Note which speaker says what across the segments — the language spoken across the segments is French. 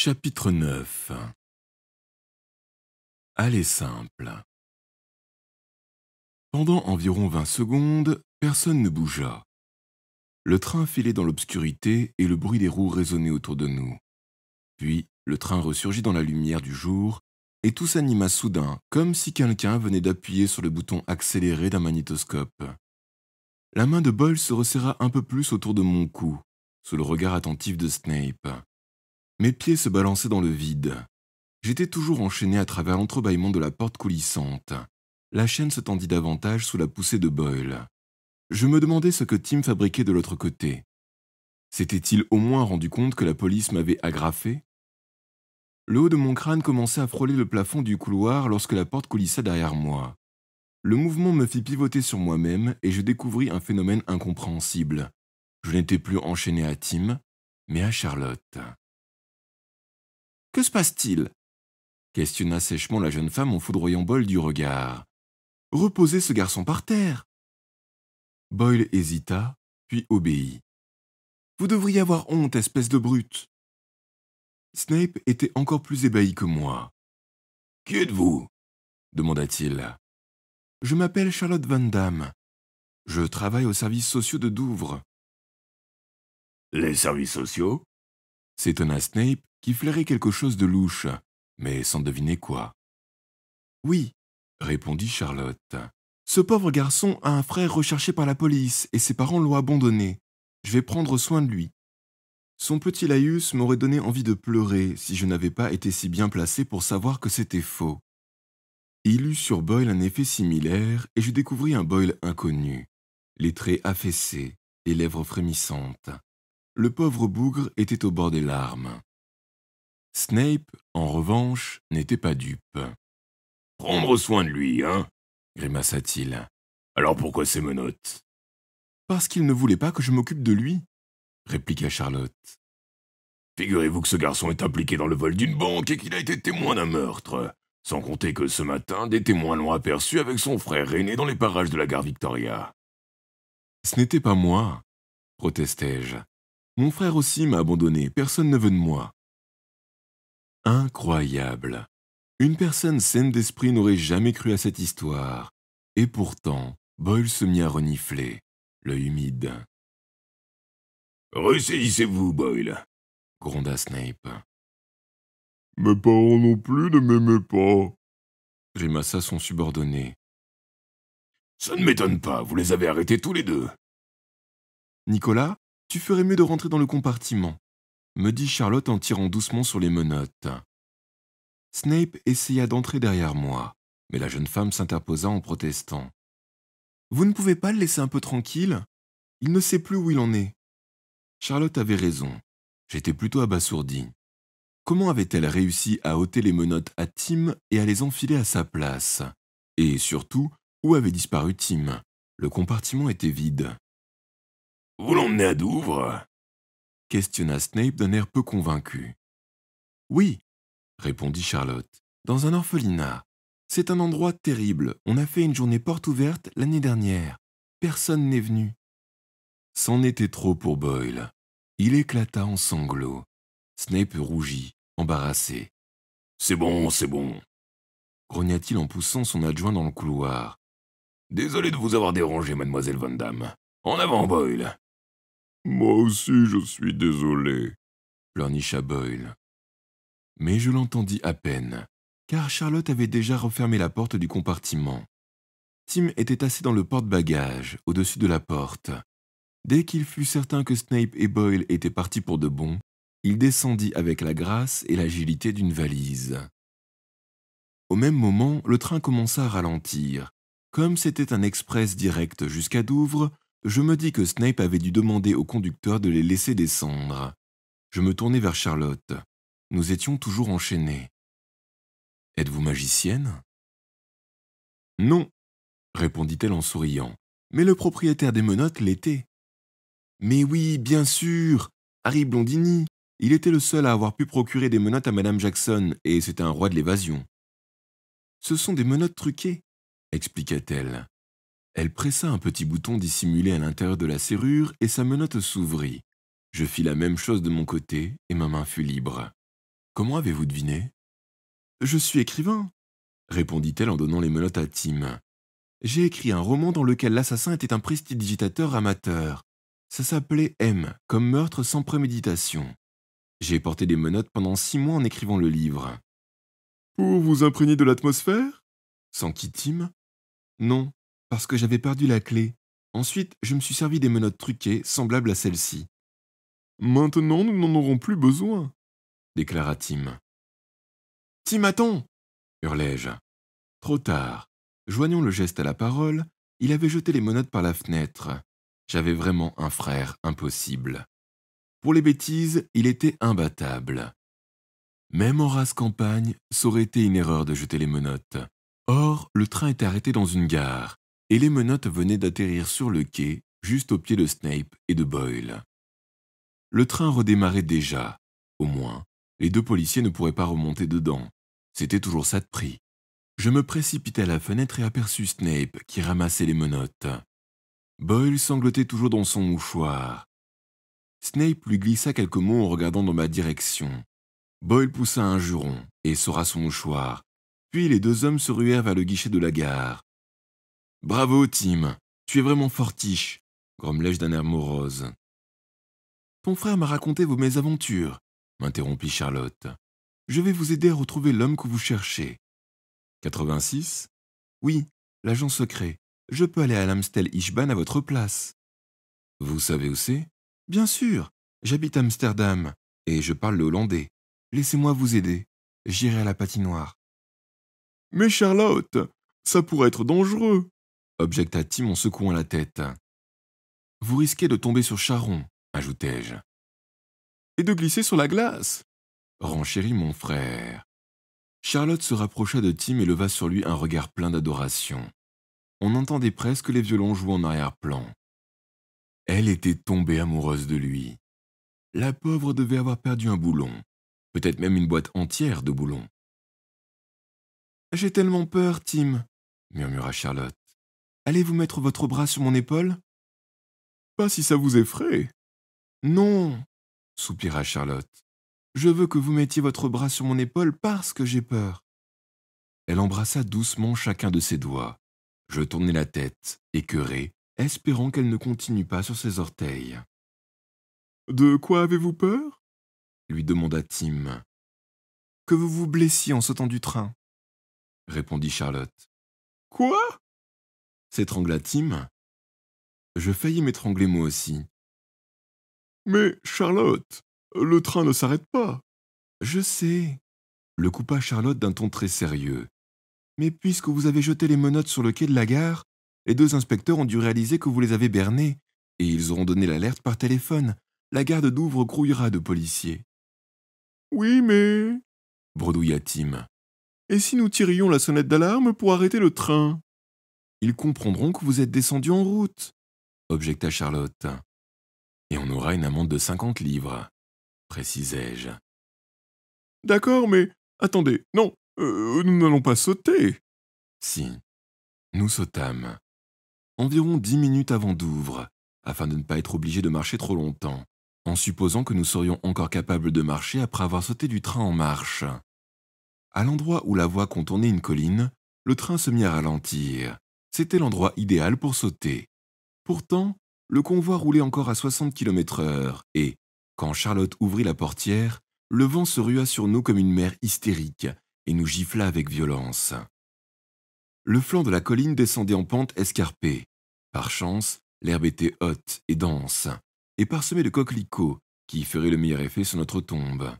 Speaker 1: Chapitre 9 Allez simple Pendant environ vingt secondes, personne ne bougea. Le train filait dans l'obscurité et le bruit des roues résonnait autour de nous. Puis, le train ressurgit dans la lumière du jour et tout s'anima soudain, comme si quelqu'un venait d'appuyer sur le bouton accéléré d'un magnétoscope. La main de Boyle se resserra un peu plus autour de mon cou, sous le regard attentif de Snape. Mes pieds se balançaient dans le vide. J'étais toujours enchaîné à travers l'entrebâillement de la porte coulissante. La chaîne se tendit davantage sous la poussée de Boyle. Je me demandais ce que Tim fabriquait de l'autre côté. S'était-il au moins rendu compte que la police m'avait agrafé Le haut de mon crâne commençait à frôler le plafond du couloir lorsque la porte coulissa derrière moi. Le mouvement me fit pivoter sur moi-même et je découvris un phénomène incompréhensible. Je n'étais plus enchaîné à Tim, mais à Charlotte. Que se passe-t-il questionna sèchement la jeune femme en foudroyant Boyle du regard. Reposez ce garçon par terre. Boyle hésita, puis obéit. Vous devriez avoir honte, espèce de brute. Snape était encore plus ébahi que moi. Qui êtes-vous demanda-t-il. Je m'appelle Charlotte Van Damme. Je travaille aux services sociaux de Douvres. Les services sociaux s'étonna Snape qui flairait quelque chose de louche, mais sans deviner quoi. Oui, répondit Charlotte. Ce pauvre garçon a un frère recherché par la police et ses parents l'ont abandonné. Je vais prendre soin de lui. Son petit laïus m'aurait donné envie de pleurer si je n'avais pas été si bien placé pour savoir que c'était faux. Il eut sur Boyle un effet similaire et je découvris un Boyle inconnu, les traits affaissés, les lèvres frémissantes. Le pauvre bougre était au bord des larmes. Snape, en revanche, n'était pas dupe. Prendre soin de lui, hein grimaça-t-il. Alors pourquoi ces menottes Parce qu'il ne voulait pas que je m'occupe de lui, répliqua Charlotte. Figurez-vous que ce garçon est impliqué dans le vol d'une banque et qu'il a été témoin d'un meurtre. Sans compter que ce matin, des témoins l'ont aperçu avec son frère aîné dans les parages de la gare Victoria. Ce n'était pas moi, protestai-je. Mon frère aussi m'a abandonné, personne ne veut de moi. Incroyable. Une personne saine d'esprit n'aurait jamais cru à cette histoire. Et pourtant, Boyle se mit à renifler, l'œil humide. Ressaisissez-vous, Boyle, gronda Snape. Mes parents non plus ne m'aimaient pas, grimaça son subordonné. Ça ne m'étonne pas, vous les avez arrêtés tous les deux. Nicolas, tu ferais mieux de rentrer dans le compartiment me dit Charlotte en tirant doucement sur les menottes. Snape essaya d'entrer derrière moi, mais la jeune femme s'interposa en protestant. Vous ne pouvez pas le laisser un peu tranquille Il ne sait plus où il en est. Charlotte avait raison. J'étais plutôt abasourdi. Comment avait-elle réussi à ôter les menottes à Tim et à les enfiler à sa place Et surtout, où avait disparu Tim Le compartiment était vide. Vous l'emmenez à Douvres questionna Snape d'un air peu convaincu. Oui, répondit Charlotte, dans un orphelinat. C'est un endroit terrible. On a fait une journée porte ouverte l'année dernière. Personne n'est venu. C'en était trop pour Boyle. Il éclata en sanglots. Snape rougit, embarrassé. C'est bon, c'est bon, grogna-t-il en poussant son adjoint dans le couloir. Désolé de vous avoir dérangé, mademoiselle Van Damme. En avant, Boyle. Moi aussi je suis désolé, pleurnicha Boyle. Mais je l'entendis à peine, car Charlotte avait déjà refermé la porte du compartiment. Tim était assis dans le porte-bagages, au-dessus de la porte. Dès qu'il fut certain que Snape et Boyle étaient partis pour de bon, il descendit avec la grâce et l'agilité d'une valise. Au même moment, le train commença à ralentir. Comme c'était un express direct jusqu'à Douvres, je me dis que Snape avait dû demander au conducteur de les laisser descendre. Je me tournai vers Charlotte. Nous étions toujours enchaînés. Êtes-vous magicienne Non, répondit-elle en souriant. Mais le propriétaire des menottes l'était. Mais oui, bien sûr Harry Blondini Il était le seul à avoir pu procurer des menottes à Madame Jackson, et c'était un roi de l'évasion. Ce sont des menottes truquées, expliqua-t-elle. Elle pressa un petit bouton dissimulé à l'intérieur de la serrure et sa menotte s'ouvrit. Je fis la même chose de mon côté et ma main fut libre. Comment avez-vous deviné Je suis écrivain, répondit-elle en donnant les menottes à Tim. J'ai écrit un roman dans lequel l'assassin était un prestidigitateur amateur. Ça s'appelait M, comme meurtre sans préméditation. J'ai porté des menottes pendant six mois en écrivant le livre. Pour vous imprégner de l'atmosphère Sans Tim. Non, parce que j'avais perdu la clé. Ensuite, je me suis servi des menottes truquées semblables à celles-ci. Maintenant, nous n'en aurons plus besoin, déclara Tim. Tim, a-t-on hurlai-je. Trop tard. Joignant le geste à la parole, il avait jeté les menottes par la fenêtre. J'avais vraiment un frère impossible. Pour les bêtises, il était imbattable. Même en race campagne, ça aurait été une erreur de jeter les menottes. Or, le train était arrêté dans une gare et les menottes venaient d'atterrir sur le quai, juste au pied de Snape et de Boyle. Le train redémarrait déjà, au moins, les deux policiers ne pourraient pas remonter dedans. C'était toujours ça de prix. Je me précipitai à la fenêtre et aperçus Snape qui ramassait les menottes. Boyle sanglotait toujours dans son mouchoir. Snape lui glissa quelques mots en regardant dans ma direction. Boyle poussa un juron et saura son mouchoir. Puis les deux hommes se ruèrent vers le guichet de la gare. Bravo, Tim, tu es vraiment fortiche, grommelai-je d'un air morose. Ton frère m'a raconté vos mésaventures, m'interrompit Charlotte. Je vais vous aider à retrouver l'homme que vous cherchez. 86 Oui, l'agent secret. Je peux aller à l'Amstel Ishban à votre place. Vous savez où c'est Bien sûr, j'habite Amsterdam et je parle le hollandais. Laissez-moi vous aider. J'irai à la patinoire. Mais Charlotte, ça pourrait être dangereux objecta Tim en secouant la tête. Vous risquez de tomber sur Charon, ajoutai-je. Et de glisser sur la glace, renchérit mon frère. Charlotte se rapprocha de Tim et leva sur lui un regard plein d'adoration. On entendait presque les violons jouer en arrière-plan. Elle était tombée amoureuse de lui. La pauvre devait avoir perdu un boulon, peut-être même une boîte entière de boulons. J'ai tellement peur, Tim, murmura Charlotte. Allez-vous mettre votre bras sur mon épaule Pas si ça vous effraie. Non, soupira Charlotte. Je veux que vous mettiez votre bras sur mon épaule parce que j'ai peur. Elle embrassa doucement chacun de ses doigts. Je tournai la tête, écœuré, espérant qu'elle ne continue pas sur ses orteils. De quoi avez-vous peur lui demanda Tim. Que vous vous blessiez en sautant du train, répondit Charlotte. Quoi sétrangla Tim. « Je faillis m'étrangler moi aussi. Mais, Charlotte, le train ne s'arrête pas. Je sais, le coupa Charlotte d'un ton très sérieux. Mais puisque vous avez jeté les menottes sur le quai de la gare, les deux inspecteurs ont dû réaliser que vous les avez bernés, et ils auront donné l'alerte par téléphone. La gare de Douvres grouillera de policiers. Oui, mais. bredouilla Tim. Et si nous tirions la sonnette d'alarme pour arrêter le train ils comprendront que vous êtes descendu en route, objecta Charlotte. Et on aura une amende de cinquante livres, précisai-je. D'accord, mais attendez, non, euh, nous n'allons pas sauter. Si, nous sautâmes. Environ dix minutes avant Douvres, afin de ne pas être obligés de marcher trop longtemps, en supposant que nous serions encore capables de marcher après avoir sauté du train en marche. À l'endroit où la voie contournait une colline, le train se mit à ralentir, c'était l'endroit idéal pour sauter. Pourtant, le convoi roulait encore à 60 km heure et, quand Charlotte ouvrit la portière, le vent se rua sur nous comme une mer hystérique et nous gifla avec violence. Le flanc de la colline descendait en pente escarpée. Par chance, l'herbe était haute et dense, et parsemée de coquelicots, qui feraient le meilleur effet sur notre tombe.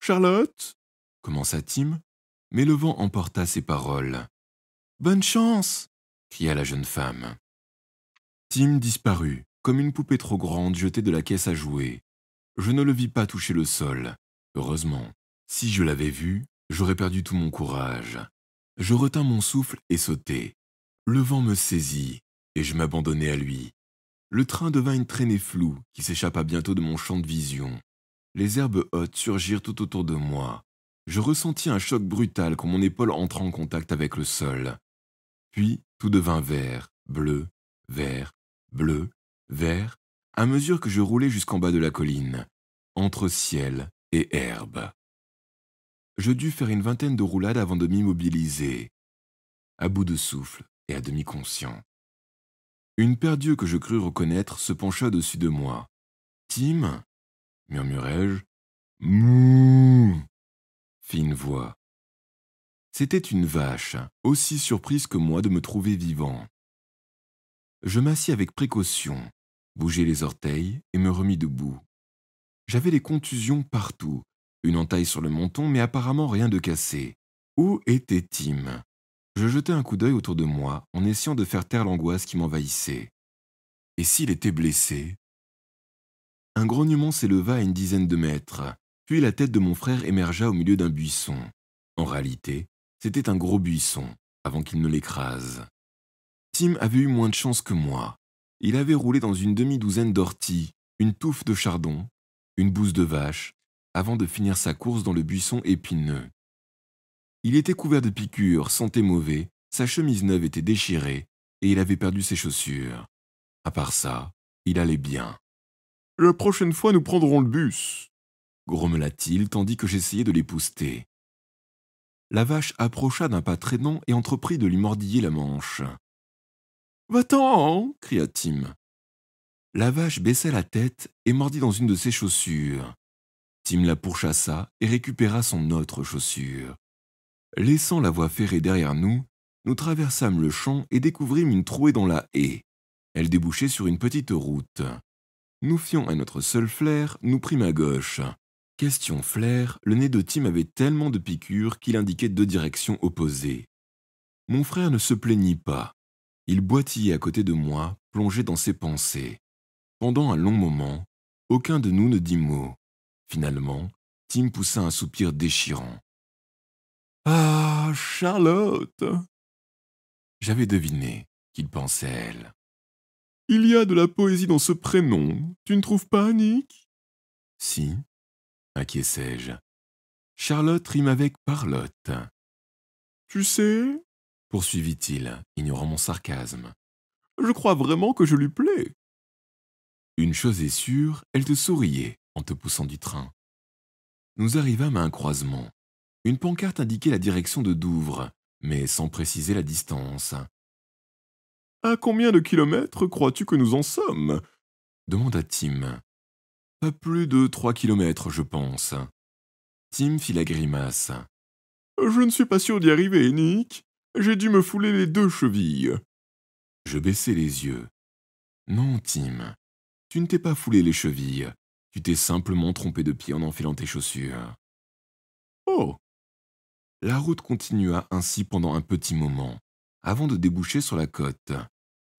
Speaker 1: Charlotte commença Tim, mais le vent emporta ses paroles. Bonne chance cria la jeune femme. Tim disparut, comme une poupée trop grande jetée de la caisse à jouer. Je ne le vis pas toucher le sol, heureusement. Si je l'avais vu, j'aurais perdu tout mon courage. Je retins mon souffle et sautai. Le vent me saisit, et je m'abandonnai à lui. Le train devint une traînée floue qui s'échappa bientôt de mon champ de vision. Les herbes hautes surgirent tout autour de moi. Je ressentis un choc brutal quand mon épaule entra en contact avec le sol. Puis tout devint vert, bleu, vert, bleu, vert, à mesure que je roulais jusqu'en bas de la colline, entre ciel et herbe. Je dus faire une vingtaine de roulades avant de m'immobiliser, à bout de souffle et à demi conscient. Une paire d'yeux que je crus reconnaître se pencha dessus de moi. Tim murmurai-je. Mouh fine voix. C'était une vache, aussi surprise que moi de me trouver vivant. Je m'assis avec précaution, bougeai les orteils et me remis debout. J'avais des contusions partout, une entaille sur le menton, mais apparemment rien de cassé. Où était Tim Je jetai un coup d'œil autour de moi en essayant de faire taire l'angoisse qui m'envahissait. Et s'il était blessé Un grognement s'éleva à une dizaine de mètres, puis la tête de mon frère émergea au milieu d'un buisson. En réalité, c'était un gros buisson, avant qu'il ne l'écrase. Tim avait eu moins de chance que moi. Il avait roulé dans une demi-douzaine d'orties, une touffe de chardon, une bouse de vache, avant de finir sa course dans le buisson épineux. Il était couvert de piqûres, sentait mauvais, sa chemise neuve était déchirée, et il avait perdu ses chaussures. À part ça, il allait bien. La prochaine fois, nous prendrons le bus, grommela-t-il tandis que j'essayais de l'épouster la vache approcha d'un pas traînant et entreprit de lui mordiller la manche. Va-t'en cria Tim. La vache baissa la tête et mordit dans une de ses chaussures. Tim la pourchassa et récupéra son autre chaussure. Laissant la voie ferrée derrière nous, nous traversâmes le champ et découvrîmes une trouée dans la haie. Elle débouchait sur une petite route. Nous fions à notre seul flair, nous prîmes à gauche. Question flair, le nez de Tim avait tellement de piqûres qu'il indiquait deux directions opposées. Mon frère ne se plaignit pas. Il boitillait à côté de moi, plongé dans ses pensées. Pendant un long moment, aucun de nous ne dit mot. Finalement, Tim poussa un soupir déchirant. Ah, Charlotte J'avais deviné qu'il pensait à elle. Il y a de la poésie dans ce prénom, tu ne trouves pas, Nick Si, inquiets-sais-je. je Charlotte rime avec Parlotte. Tu sais, poursuivit-il, ignorant mon sarcasme, je crois vraiment que je lui plais. Une chose est sûre, elle te souriait en te poussant du train. Nous arrivâmes à un croisement. Une pancarte indiquait la direction de Douvres, mais sans préciser la distance. À combien de kilomètres crois-tu que nous en sommes demanda Tim plus de trois kilomètres, je pense. Tim fit la grimace. Je ne suis pas sûr d'y arriver, Nick. J'ai dû me fouler les deux chevilles. Je baissai les yeux. Non, Tim, tu ne t'es pas foulé les chevilles. Tu t'es simplement trompé de pied en enfilant tes chaussures. Oh La route continua ainsi pendant un petit moment, avant de déboucher sur la côte.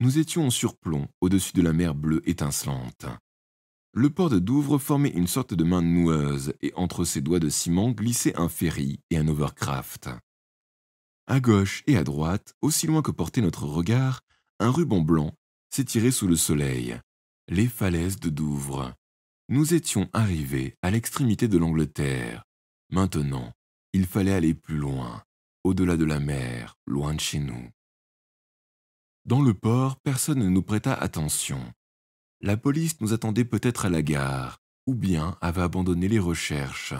Speaker 1: Nous étions en surplomb, au-dessus de la mer bleue étincelante. Le port de Douvres formait une sorte de main noueuse, et entre ses doigts de ciment glissait un ferry et un overcraft. À gauche et à droite, aussi loin que portait notre regard, un ruban blanc s'étirait sous le soleil. Les falaises de Douvres. Nous étions arrivés à l'extrémité de l'Angleterre. Maintenant, il fallait aller plus loin, au-delà de la mer, loin de chez nous. Dans le port, personne ne nous prêta attention. La police nous attendait peut-être à la gare, ou bien avait abandonné les recherches.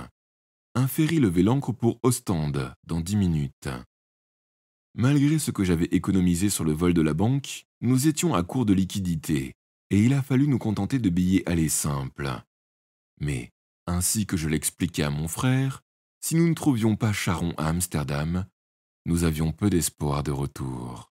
Speaker 1: Un ferry levait l'ancre pour Ostende dans dix minutes. Malgré ce que j'avais économisé sur le vol de la banque, nous étions à court de liquidités, et il a fallu nous contenter de billets aller simple. Mais, ainsi que je l'expliquais à mon frère, si nous ne trouvions pas Charon à Amsterdam, nous avions peu d'espoir de retour.